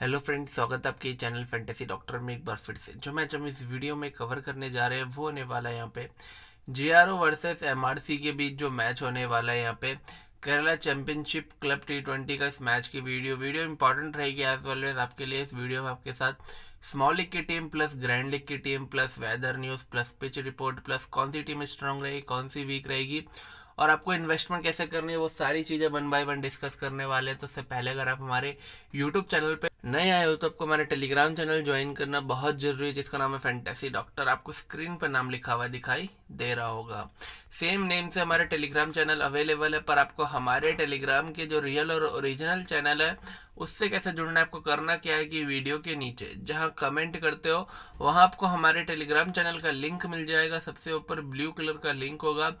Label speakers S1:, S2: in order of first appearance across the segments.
S1: hello friend स्वागत है आपके चैनल फैंटेसी डॉक्टर में एक बार फिर से जो मैच हम इस वीडियो में कवर करने जा रहे हैं वो होने वाला है यहाँ पे J R O versus M R C के बीच जो मैच होने वाला है यहाँ पे Kerala championship club T twenty का इस मैच की वीडियो वीडियो इंपॉर्टेंट रहेगी एज वेल एज आपके लिए इस वीडियो में आपके साथ स्मॉल लीग की टीम प्लस ग्रैंड लीग की team plus weather news plus pitch report plus कौन सी टीम स्ट्रांग रहेगी कौन सी वीक रहेगी और आपको इन्वेस्टमेंट कैसे करनी है वो सारी चीज़ें वन बाय वन डिस्कस करने वाले हैं तो उससे पहले अगर आप हमारे यूट्यूब चैनल पे नए आए हो तो आपको मैंने टेलीग्राम चैनल ज्वाइन करना बहुत जरूरी है जिसका नाम है फैंटेसी डॉक्टर आपको स्क्रीन पर नाम लिखा हुआ दिखाई दे रहा होगा सेम नेम से हमारे टेलीग्राम चैनल अवेलेबल है पर आपको हमारे टेलीग्राम के जो रियल और ओरिजिनल चैनल है उससे कैसे जुड़ना है आपको करना क्या है कि वीडियो के नीचे जहां कमेंट करते हो वहां आपको हमारे टेलीग्राम चैनल का लिंक मिल जाएगा सबसे ऊपर ब्लू कलर का लिंक होगा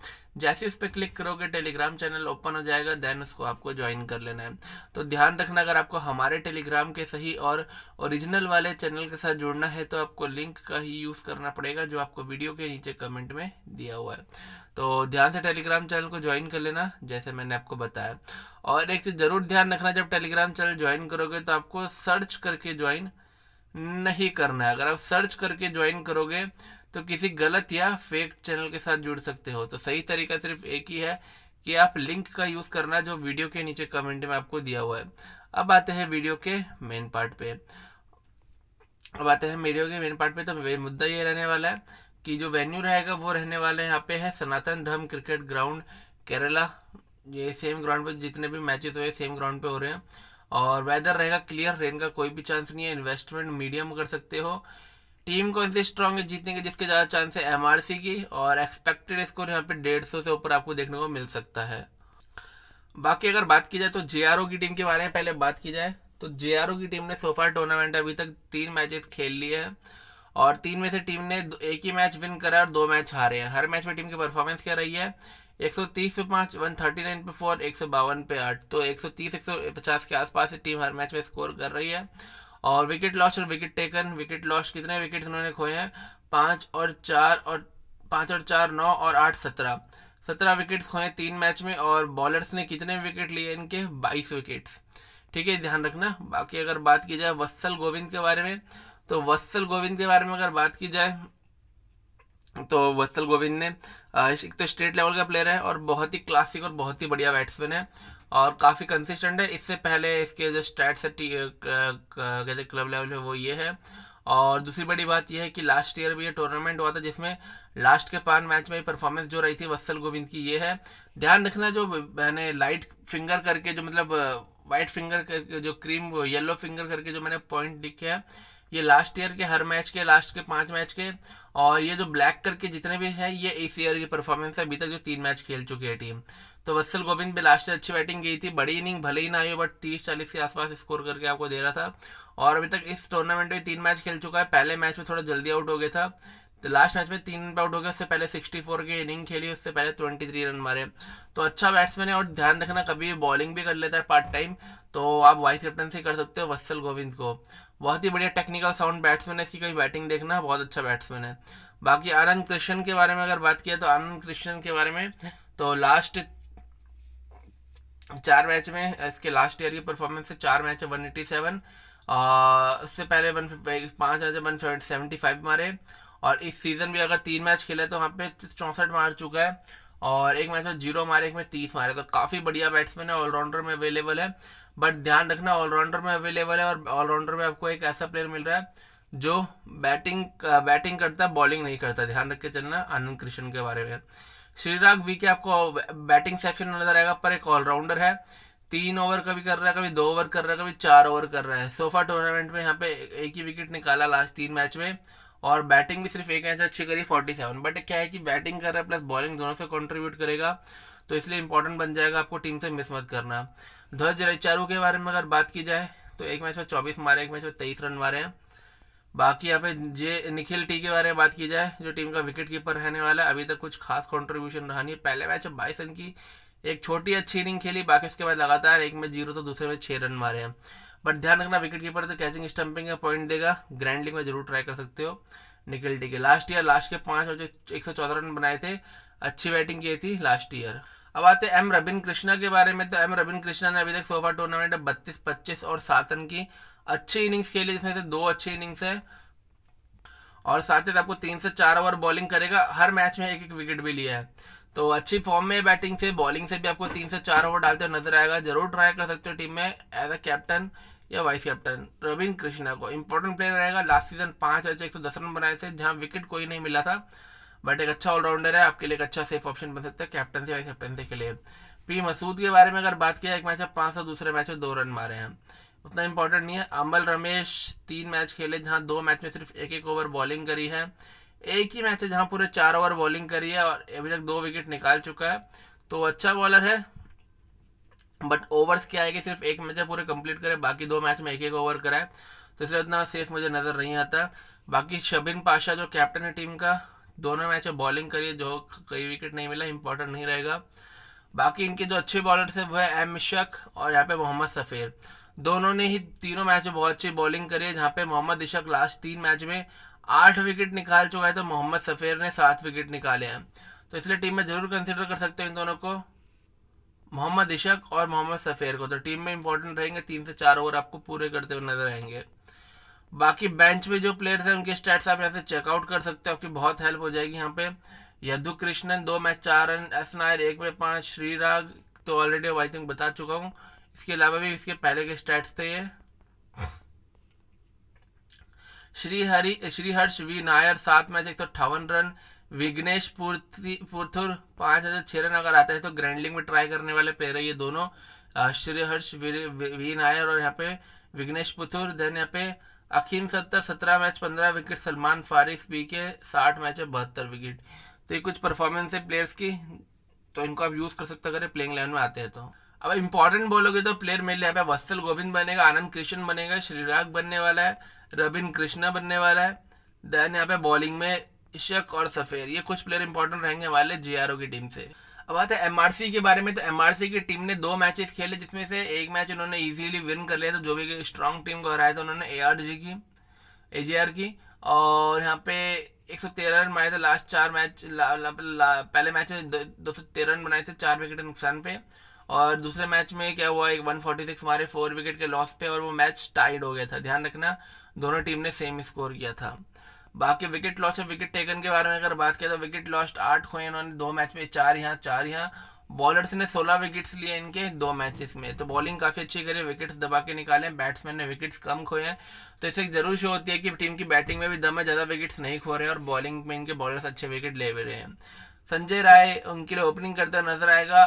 S1: जैसे उस पर क्लिक करोगे टेलीग्राम चैनल ओपन हो जाएगा देन उसको आपको ज्वाइन कर लेना है तो ध्यान रखना अगर आपको हमारे टेलीग्राम के सही और ओरिजिनल वाले चैनल के साथ जुड़ना है तो आपको लिंक का ही यूज़ करना पड़ेगा जो आपको वीडियो के नीचे कमेंट में दिया हुआ है तो ध्यान से टेलीग्राम चैनल को ज्वाइन कर लेना जैसे मैंने आपको बताया और एक चीज़ ज़रूर ध्यान रखना जब टेलीग्राम चैनल ज्वाइन करोगे तो आपको सर्च करके ज्वाइन नहीं करना है अगर आप सर्च करके ज्वाइन करोगे तो किसी गलत या फेक चैनल के साथ जुड़ सकते हो तो सही तरीका सिर्फ एक ही है कि आप लिंक का यूज़ करना जो वीडियो के नीचे कमेंट में आपको दिया हुआ है अब आते हैं वीडियो के मेन पार्ट पे अब आते हैं वीडियो के मेन पार्ट पे तो मुद्दा ये रहने वाला है कि जो वेन्यू रहेगा वो रहने वाले यहाँ पे है सनातन धर्म क्रिकेट ग्राउंड केरला ये सेम ग्राउंड पे जितने भी मैचेस हुए सेम ग्राउंड पे हो रहे हैं और वेदर रहेगा क्लियर रेन का कोई भी चांस नहीं है इन्वेस्टमेंट मीडियम कर सकते हो टीम कौन सी स्ट्रांग है जीतने के जिसके ज़्यादा चांस है एम की और एक्सपेक्टेड स्कोर यहाँ पे डेढ़ सौ से ऊपर आपको देखने को मिल सकता है बाकी अगर बात की जाए तो जे की टीम के बारे में पहले बात की जाए तो जे की टीम ने सोफा टूर्नामेंट अभी तक तीन मैचेस खेल लिए हैं और तीन में से टीम ने एक ही मैच विन करा और दो मैच हारे हैं हर मैच में टीम की परफॉर्मेंस क्या रही है 130 पे पाँच 139 पे फोर एक पे आठ तो 130 150 के आसपास टीम हर मैच में स्कोर कर रही है और विकेट लॉस और विकेट टेकन विकेट लॉस कितने विकेट उन्होंने खोए हैं पाँच और चार और पाँच और चार नौ और आठ सत्रह सत्रह विकेट्स खोए तीन मैच में और बॉलर्स ने कितने विकेट लिए इनके बाईस विकेट्स ठीक है ध्यान रखना बाकी अगर बात की जाए वत्सल गोविंद के बारे में तो वत्सल गोविंद के बारे में अगर बात की जाए तो वत्सल गोविंद ने एक तो स्टेट लेवल का प्लेयर है और बहुत ही क्लासिक और बहुत ही बढ़िया बैट्समैन है और काफ़ी कंसिस्टेंट है इससे पहले इसके जो स्टैट्स है कहते क्लब लेवल है वो ये है और दूसरी बड़ी बात यह है कि लास्ट ईयर भी ये टूर्नामेंट हुआ था जिसमें लास्ट के पांच मैच में परफॉर्मेंस जो रही थी वत्सल गोविंद की ये है ध्यान रखना जो मैंने लाइट फिंगर करके जो मतलब वाइट फिंगर करके जो क्रीम येलो फिंगर करके जो मैंने पॉइंट लिखे हैं ये लास्ट ईयर के हर मैच के लास्ट के पांच मैच के और ये जो ब्लैक करके जितने भी है ये इस ईयर की परफॉर्मेंस है अभी तक जो तीन मैच खेल चुकी है टीम तो वत्सल गोविंद भी लास्ट ईयर अच्छी बैटिंग गई थी बड़ी इनिंग भले ही ना आई बट तीस चालीस के आसपास स्कोर करके आपको दे रहा था और अभी तक इस टूर्नामेंट में तीन मैच खेल चुका है पहले मैच में थोड़ा जल्दी आउट हो गया था तो लास्ट मैच में तीन आउट हो गया उससे पहले 64 की इनिंग खेली उससे पहले 23 रन मारे तो अच्छा बैट्समैन है और ध्यान रखना कभी बॉलिंग भी कर लेता है पार्ट टाइम तो आप वाइस कैप्टन कर सकते हो वत्सल गोविंद को बहुत ही बढ़िया टेक्निकल साउंड बैट्समैन है इसकी कोई बैटिंग देखना बहुत अच्छा बैट्समैन है बाकी आनंद कृष्ण के बारे में अगर बात किया तो आनंद कृष्ण के बारे में तो लास्ट चार मैच में इसके लास्ट ईयर की परफॉर्मेंस से चार मैच है वन एटी सेवन उससे पहले वन पाँच मैच वन सेवेंटी फाइव मारे और इस सीज़न भी अगर तीन मैच खेले तो वहाँ पे चौंसठ मार चुका है और एक मैच में जीरो मारे एक में तीस मारे तो काफ़ी बढ़िया बैट्समैन है ऑलराउंडर में अवेलेबल है बट ध्यान रखना ऑलराउंडर में अवेलेबल है और ऑलराउंडर में आपको एक ऐसा प्लेयर मिल रहा है जो बैटिंग बैटिंग करता है बॉलिंग नहीं करता ध्यान रख के चलना आनंद कृष्ण के बारे में श्रीराग वी के आपको बैटिंग सेक्शन में नजर आएगा पर एक ऑलराउंडर है तीन ओवर कभी कर रहा है कभी दो ओवर कर रहा है कभी चार ओवर कर रहा है सोफा टूर्नामेंट में यहाँ पे एक ही विकेट निकाला लास्ट तीन मैच में और बैटिंग भी सिर्फ एक मैच अच्छी करी फोर्टी सेवन बट क्या है कि बैटिंग कर रहा है प्लस बॉलिंग दोनों से कॉन्ट्रीब्यूट करेगा तो इसलिए इंपॉर्टेंट बन जाएगा आपको टीम से मिस मत करना ध्वज चारों के बारे में अगर बात की जाए तो एक मैच में चौबीस मारे एक मैच में तेईस रन मारे हैं बाकी यहाँ पे जे निखिल टी के बारे में बात की जाए जो टीम का विकेट कीपर रहने वाला है अभी तक कुछ खास कंट्रीब्यूशन रहा नहीं पहले मैच में बाईस रन की एक छोटी अच्छी इनिंग खेली बाकी उसके बाद लगातार एक में जीरो तो दूसरे में छः रन मारे हैं बट ध्यान रखना विकेट कीपर तो कैचिंग स्टंपिंग का पॉइंट देगा ग्रैंड लीग में जरूर ट्राई कर सकते हो निखिल टी के लास्ट ईयर लास्ट के पाँच और एक सौ चौदह रन बनाए थे अच्छी बैटिंग की थी लास्ट ईयर अब आते हैं एम रबिन कृष्णा के बारे में तो एम रबिन कृष्णा ने अभी तक सोफा टूर्नामेंट में बत्तीस पच्चीस और सात रन की अच्छी इनिंग्स खेली जिसमें से दो अच्छी इनिंग्स है और साथ ही आपको तीन से चार ओवर बॉलिंग करेगा हर मैच में एक एक विकेट भी लिया है तो अच्छी फॉर्म में बैटिंग से बॉलिंग से भी आपको तीन से चार ओवर डालते हुए नजर आएगा जरूर ट्राई कर सकते हो टीम में एज अ कैप्टन या वाइस कैप्टन रविंद्र कृष्णा को इंपॉर्टेंट प्लेयर रहेगा लास्ट सीजन पांच एक सौ दस रन बनाए थे जहां विकेट कोई नहीं मिला था बट एक अच्छा ऑलराउंडर है आपके लिए एक अच्छा सेफ ऑप्शन बन सकता है से वाइस कैप्टनसी के लिए पी मसूद के बारे में अगर बात किया एक मैच में पाँच सौ दूसरे मैच में दो रन मारे हैं उतना इंपॉर्टेंट नहीं है अमल रमेश तीन मैच खेले जहाँ दो मैच में सिर्फ एक एक ओवर बॉलिंग करी है एक ही मैच है जहाँ पूरे चार ओवर बॉलिंग करी है और अभी तक दो विकेट निकाल चुका है तो अच्छा बॉलर है बट ओवर्स क्या है कि सिर्फ एक मैच पूरे कंप्लीट करे बाकी दो मैच में एक एक ओवर कराए तो इसलिए उतना सेफ मुझे नज़र नहीं आता बाकी शबिन पाशा जो कैप्टन है टीम का दोनों मैच में बॉलिंग करिए जो कई विकेट नहीं मिला इंपॉर्टेंट नहीं रहेगा बाकी इनके जो अच्छे बॉलर थे वह एम शक और यहाँ पे मोहम्मद सफ़ीर दोनों ने ही तीनों मैच में बहुत अच्छी बॉलिंग करी है जहाँ पे मोहम्मद इशक लास्ट तीन मैच में आठ विकेट निकाल चुका है तो मोहम्मद सफ़ीर ने सात विकेट निकाले हैं तो इसलिए टीम में ज़रूर कंसिडर कर सकते हैं इन दोनों को मोहम्मद इशक और मोहम्मद सफ़ीर को तो टीम में इंपॉर्टेंट रहेंगे तीन से चार ओवर आपको पूरे करते हुए नजर आएंगे बाकी बेंच में जो प्लेयर्स हैं उनके स्टैट्स आप यहाँ से चेकआउट कर सकते हो आपकी बहुत हेल्प हो जाएगी यहाँ पे यदु कृष्णन दो मैच चार रन एस नायर एक में पांच श्रीराग तो ऑलरेडी आई थिंक बता चुका हूँ इसके अलावा भी इसके पहले के स्टैट्स थे ये श्री हरि तो श्रीहर्ष वी नायर सात मैच एक सौ अठावन रन विग्नेश पुरथुर पांच हज़ार छह रन अगर आता है तो ग्रैंडलिंग में ट्राई करने वाले प्लेयर है ये दोनों श्रीहर्ष वी नायर और यहाँ पे विघ्नेश पुथुर देन यहाँ पे अखीन सत्तर सत्रह मैच पंद्रह विकेट सलमान फारिस बी के साठ मैच है बहत्तर विकेट तो ये कुछ परफॉर्मेंस है प्लेयर्स की तो इनको आप यूज़ कर सकते अगर प्लेइंग लाइन में आते हैं तो अब इंपॉर्टेंट बोलोगे तो प्लेयर मेरे लिए पे वत्सल गोविंद बनेगा आनंद कृष्ण बनेगा श्रीराग बनने वाला है रबिन कृष्णा बनने वाला है देन यहाँ पे बॉलिंग में शक और सफ़ेर ये कुछ प्लेयर इंपॉर्टेंट रहेंगे वाले जी की टीम से अब बात है एमआरसी के बारे में तो एमआरसी की टीम ने दो मैचेस खेले जिसमें से एक मैच उन्होंने इजीली विन कर लिया था जो भी स्ट्रांग टीम को हराया था उन्होंने ए की ए की और यहाँ पे एक सौ तेरह रन बनाए थे लास्ट चार मैच ला, ला, ला, पहले मैच में दो सौ तेरह रन बनाए थे चार विकेट के नुकसान पे और दूसरे मैच में क्या हुआ एक वन फोर्टी सिक्स मारे फोर विकेट के लॉस पे और वो मैच टाइड हो गया था ध्यान रखना दोनों टीम ने सेम स्कोर किया था बाकी विकेट लॉस और विकेट टेकन के बारे में अगर बात करें तो विकेट लॉस्ट आठ खोए इन्होंने दो मैच में चार यहाँ चार यहाँ बॉलर्स ने 16 विकेट्स लिए इनके दो मैचेस में तो बॉलिंग काफ़ी अच्छी करी विकेट्स दबा के निकाले बैट्समैन ने विकेट्स कम खोए हैं तो इससे जरूर शो होती है कि टीम की बैटिंग में भी दम है ज़्यादा विकेट्स नहीं खो रहे और बॉलिंग में इनके बॉलर्स अच्छे विकेट ले भी रहे हैं संजय राय उनके लिए ओपनिंग करता नजर आएगा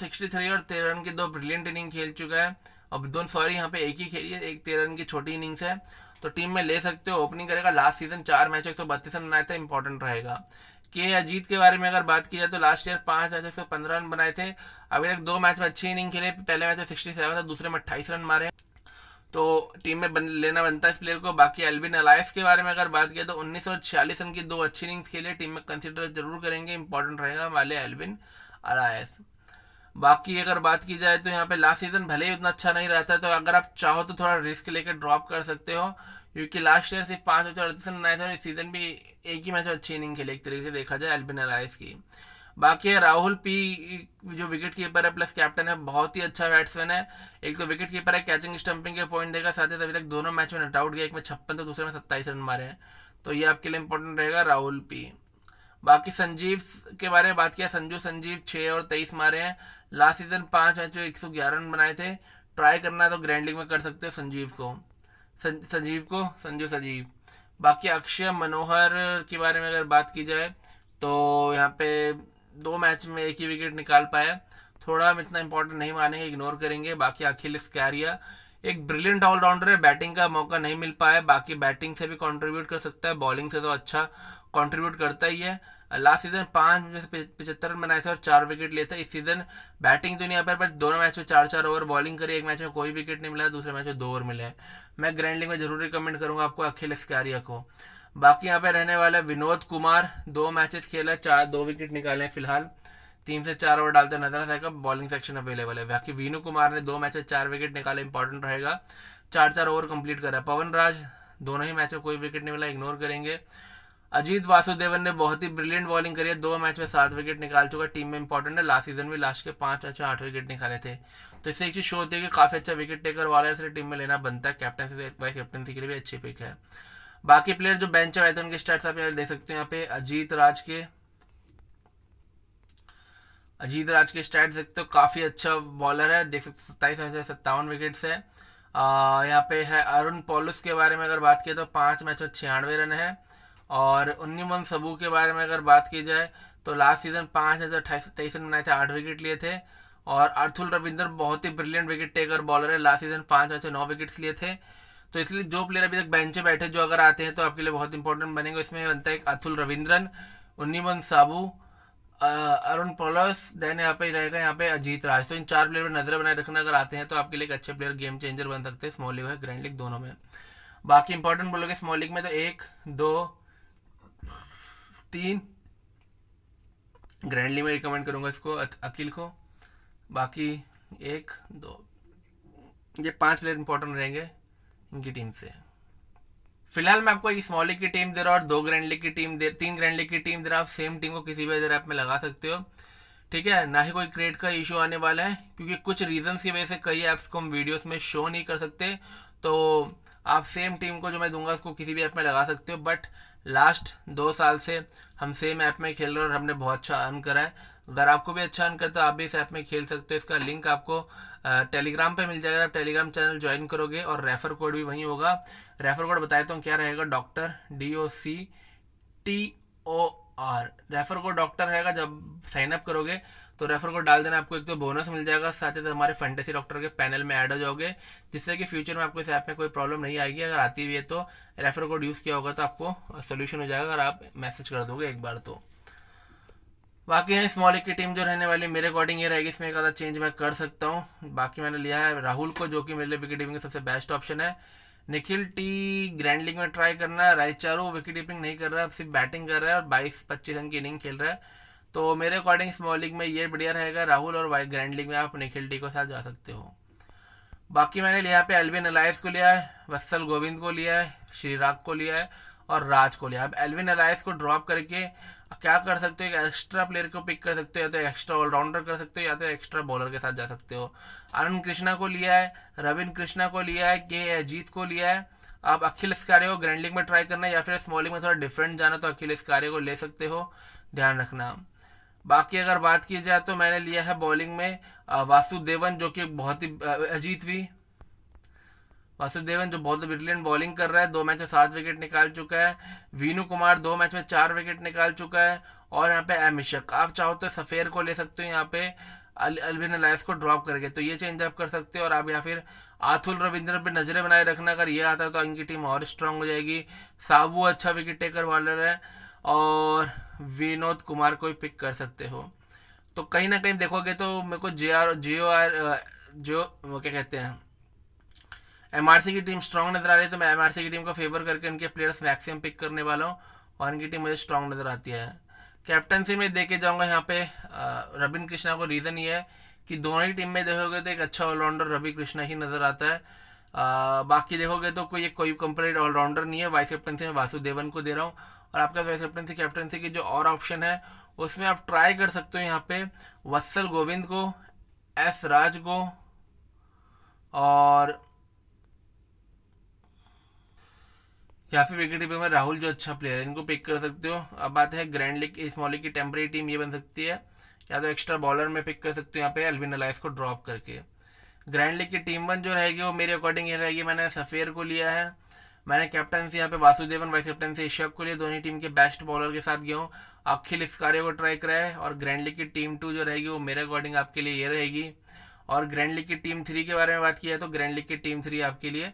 S1: सिक्सटी और तेरह रन की दो ब्रिलियंट इनिंग खेल चुका है अब दोनों सॉरी यहाँ पे एक ही खेली है एक तेरह रन की छोटी इनिंग्स है तो टीम में ले सकते हो ओपनिंग करेगा लास्ट सीजन चार मैच एक सौ बत्तीस रन बनाए थे इंपॉर्टेंट रहेगा के अजीत के बारे में अगर बात की जाए तो लास्ट ईयर पांच मैच एक सौ पंद्रह रन बनाए थे अभी तक दो मैच में अच्छी इनिंग खेले पहले मैच में सिक्सटी सेवन था दूसरे में अट्ठाईस रन मारे तो टीम में बन, लेना बनता है इस प्लेयर को बाकी एल्विन अलायस के बारे में अगर बात किया तो उन्नीस रन की दो अच्छी इनिंग्स खेले टीम में कंसिडर जरूर करेंगे इंपॉर्टेंट रहेगा वाले एलबिन अलायस बाकी अगर बात की जाए तो यहाँ पे लास्ट सीजन भले ही उतना अच्छा नहीं रहता है तो अगर आप चाहो तो थोड़ा रिस्क लेकर ड्रॉप कर सकते हो क्योंकि लास्ट ईयर सिर्फ पाँच सौ अड़तीस रन आए थे और इस सीजन भी एक ही मैच में अच्छी इनिंग खेली एक तरीके से देखा जाए एल्बिन अलाइस की बाकी है राहुल पी जो विकेट कीपर है प्लस कैप्टन है बहुत ही अच्छा बैट्समैन है एक तो विकेट कीपर है कैचिंग स्टंपिंग के पॉइंट देगा साथ ही अभी तक दोनों मैच में नट आउट गया एक में छप्पन तो दूसरे में सत्ताईस रन मारे हैं तो ये आपके लिए इंपॉर्टेंट रहेगा राहुल पी बाकी संजीव के बारे में बात किया संजू संजीव छः और तेईस मारे हैं लास्ट सीजन पाँच है जो एक सौ ग्यारह रन बनाए थे ट्राई करना है तो ग्रैंड लीग में कर सकते हो संजीव को संजीव को संजू संजीव बाकी अक्षय मनोहर के बारे में अगर बात की जाए तो यहाँ पे दो मैच में एक ही विकेट निकाल पाया थोड़ा हम इतना इंपॉर्टेंट नहीं मानेंगे इग्नोर करेंगे बाकी अखिल स्कैरिया एक ब्रिलियंट ऑलराउंडर है बैटिंग का मौका नहीं मिल पाया बाकी बैटिंग से भी कंट्रीब्यूट कर सकता है बॉलिंग से तो अच्छा कंट्रीब्यूट करता ही है लास्ट सीजन पाँच में से पिछहत्तर रन बनाए थे और चार विकेट लिए थे इस सीजन बैटिंग तो नहीं आ बट दोनों मैच में चार चार ओवर बॉलिंग करी एक मैच में कोई विकेट नहीं मिला दूसरे मैच में दो ओवर मिले मैं ग्रैंड लीग में जरूर रिकमेंड करूंगा आपको अखिल कारिया को बाकी यहाँ पे रहने वाला विनोद कुमार दो मैचेस खेला चार दो विकेट निकाले हैं फिलहाल तीन से चार ओवर डालते नजर आता है बॉलिंग सेक्शन अवेलेबल है बाकी वीनू कुमार ने दो मैच में चार विकेट निकाले इंपॉर्टेंट रहेगा चार चार ओवर कंप्लीट करा पवन राज दोनों ही मैच में कोई विकेट नहीं मिला इग्नोर करेंगे अजीत वासुदेवन ने बहुत ही ब्रिलियंट बॉलिंग करी है दो मैच में सात विकेट निकाल चुका टीम में इंपॉर्टेंट है लास्ट सीजन भी लास्ट के पांच मैच में आठ विकेट निकाले थे तो इससे एक चीज़ शो होती है कि काफ़ी अच्छा विकेट टेकर वाला है इसलिए टीम में लेना बनता है कैप्टन वाइस कैप्टनसी के लिए भी अच्छी पिक है बाकी प्लेयर जो बेंच आए थे उनके स्टार्ट आप यहाँ देख सकते हो यहाँ पे अजीत राज के अजीत राज के स्टैट देख सकते हो काफ़ी अच्छा बॉलर है देख सकते हो सत्ताईस मैच में सत्तावन विकेट्स है यहाँ पे है अरुण पोलुस के बारे में अगर बात की तो पांच मैच में छियानवे रन है और उन्नी मन सबू के बारे में अगर बात की जाए तो लास्ट सीजन पाँच हज़ार तेईस रन बनाए थे आठ विकेट लिए थे और अर्थुल रविंद्र बहुत ही ब्रिलियंट विकेट टेकर बॉलर है लास्ट सीजन पाँच हजार नौ विकेट्स लिए थे तो इसलिए जो प्लेयर अभी तक बेंचे बैठे जो अगर आते हैं तो आपके लिए बहुत इंपॉर्टेंट बनेंगे इसमें बनता है अतुल रविंद्रन उन्नीमन साबू अरुण पोलस देन यहाँ पे रहेगा यहाँ पे अजीत राज तो इन चार प्लेयर पर नजर बनाए रखना अगर आते हैं तो आपके लिए एक अच्छे प्लेयर गेम चेंजर बन सकते हैं स्मॉल लीग और ग्रैंड लीग दोनों में बाकी इंपॉर्टेंट बोलोगे स्मॉल लीग में तो एक दो तीन ग्रैंडली मैं रिकमेंड करूँगा इसको अकील को बाकी एक दो ये पांच प्लेयर इंपॉर्टेंट रहेंगे इनकी टीम से फिलहाल मैं आपको स्मॉल लीग की टीम दे रहा हूँ और दो ग्रैंड लीग की टीम दे तीन ग्रैंड लीग की टीम दे रहा आप सेम टीम को किसी भी अदर ऐप में लगा सकते हो ठीक है ना ही कोई क्रेड का इशू आने वाला है क्योंकि कुछ रीजंस की वजह से कई ऐप्स को हम वीडियोस में शो नहीं कर सकते तो आप सेम टीम को जो मैं दूंगा उसको किसी भी ऐप में लगा सकते हो बट लास्ट दो साल से हम सेम ऐप में खेल रहे हैं और हमने बहुत अच्छा अर्न करा है अगर आपको भी अच्छा अर्न करता तो आप भी इस ऐप में खेल सकते हो इसका लिंक आपको टेलीग्राम पे मिल जाएगा आप टेलीग्राम चैनल ज्वाइन करोगे और रेफर कोड भी वहीं होगा रेफर कोड बताया तो क्या रहेगा doctor D O C T O और रेफर को डॉक्टर रहेगा जब साइन अप करोगे तो रेफर को डाल देना आपको एक तो बोनस मिल जाएगा साथ ही साथ हमारे फेंटेसी डॉक्टर के पैनल में ऐड हो जाओगे जिससे कि फ्यूचर में आपको इस ऐप में कोई प्रॉब्लम नहीं आएगी अगर आती भी है तो रेफर कोड यूज़ किया होगा तो आपको सोल्यूशन हो जाएगा अगर आप मैसेज कर दोगे एक बार तो बाकी है स्मॉलिक की टीम जो रहने वाली मेरे अकॉर्डिंग ये रहेगी इसमें एक आधा चेंज मैं कर सकता हूँ बाकी मैंने लिया है राहुल को जो कि मेरे लिए विकेट टीम के सबसे बेस्ट ऑप्शन है निखिल टी ग्रैंड लीग में ट्राई करना है रायचारो विकेट कीपिंग नहीं कर रहा है सिर्फ बैटिंग कर रहा है और बाईस पच्चीस रन की इनिंग खेल रहा है तो मेरे अकॉर्डिंग स्मॉल लीग में ये बढ़िया रहेगा राहुल और वाई ग्रैंड लीग में आप निखिल टी को साथ जा सकते हो बाकी मैंने यहाँ पे एलबिन अलायस को लिया है वत्सल गोविंद को लिया है श्रीराग को लिया है और राज कोहली आप एलविन अलायस को ड्रॉप करके क्या कर सकते हो एक एक्स्ट्रा प्लेयर को पिक कर सकते हो या तो एक्स्ट्रा ऑलराउंडर कर सकते हो या तो एक्स्ट्रा बॉलर के साथ जा सकते हो अरुण कृष्णा को लिया है रविन कृष्णा को लिया है के अजीत को लिया है आप अखिलेश कार्य को ग्रैंड लीग में ट्राई करना या फिर स्मॉल लीग में थोड़ा डिफरेंट जाना तो अखिलेश कार्य को ले सकते हो ध्यान रखना बाकी अगर बात की जाए तो मैंने लिया है बॉलिंग में वासुदेवन जो कि बहुत ही अजीत भी वासुदेवन जो बहुत ब्रिलियंट बॉलिंग कर रहा है दो मैच में सात विकेट निकाल चुका है वीनू कुमार दो मैच में चार विकेट निकाल चुका है और यहाँ पे अमिशक आप चाहो तो सफ़ेर को ले सकते हो यहाँ पे अलविन अल्विन अलायस को ड्रॉप करके तो ये चेंज आप कर सकते हो और आप या फिर आथुल रविंद्र पे नजरें बनाए रखना अगर ये आता है तो इनकी टीम और स्ट्रांग हो जाएगी साबू अच्छा विकेट टेकर वॉलर है और विनोद कुमार को भी पिक कर सकते हो तो कहीं ना कहीं देखोगे तो मेरे को जे आर जे ओ आर जो क्या कहते हैं एमआरसी की टीम स्ट्रांग नजर आ रही है तो मैं एमआरसी की टीम को फेवर करके इनके प्लेयर्स मैक्सिमम पिक करने वाला हूँ और इनकी टीम मुझे स्ट्रांग नजर आती है कैप्टनसी में देखे जाऊँगा यहाँ पे रबिन कृष्णा को रीज़न ये है कि दोनों ही टीम में देखोगे तो एक अच्छा ऑलराउंडर रवि कृष्णा ही नज़र आता है आ, बाकी देखोगे तो कोई कोई कंप्लीट ऑलराउंडर नहीं है वाइस कैप्टनसी में वासुदेवन को दे रहा हूँ और आपका वाइस कैप्टनसी कैप्टनसी की जो और ऑप्शन है उसमें आप ट्राई कर सकते हो यहाँ पे वत्सल गोविंद को एस राज को और या फिर विकेट कीपर में राहुल जो अच्छा प्लेयर है इनको पिक कर सकते हो अब बात है ग्रैंड लीग स्मॉल लीग की टेम्परेरी टीम ये बन सकती है या तो एक्स्ट्रा बॉलर में पिक कर सकते हो यहाँ पे एलविन अलाइस को ड्रॉप करके ग्रैंड लीग की टीम वन जो रहेगी वो मेरे अकॉर्डिंग ये रहेगी मैंने सफ़ेर को लिया है मैंने कैप्टनसी यहाँ पे वासुदेवन वाइस कैप्टनसी इशक को लिए दोनों टीम के बेस्ट बॉलर के साथ गया हूँ अखिल इस कार्य को ट्राई करा है और ग्रैंड लीग की टीम टू जो रहेगी वो मेरे अकॉर्डिंग आपके लिए ये रहेगी और ग्रैंड लीग की टीम थ्री के बारे में बात की है तो ग्रैंड लीग की टीम थ्री आपके लिए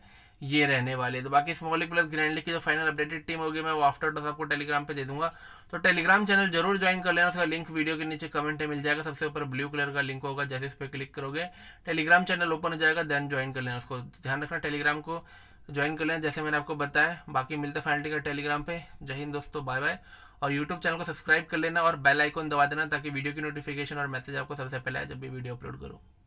S1: ये रहने वाले तो बाकी स्मॉल प्लस ग्रैंड लीग की जो फाइनल अपडेटेड टीम होगी मैं वो आफ्टर डॉस आपको टेलीग्राम पे दे दूंगा तो टेलीग्राम चैनल जरूर ज्वाइन कर लेना उसका लिंक वीडियो के नीचे कमेंट में मिल जाएगा सबसे ऊपर ब्लू कलर का लिंक होगा जैसे इस पर क्लिक करोगे टेलीग्राम चैनल ओपन हो जाएगा देन ज्वाइन कर लेना उसको ध्यान रखना टेलीग्राम को ज्वाइन कर लेना जैसे मैंने आपको बताया बाकी मिलते फाइनल टिकट टेलीग्राम पे जय हिंद दोस्तों बाय बाय और यूट्यूब चैनल को सब्सक्राइब कर लेना और बेल आइकन दबा देना ताकि वीडियो की नोटिफिकेशन और मैसेज आपको सबसे पहले जब भी वीडियो अपलोड करूँ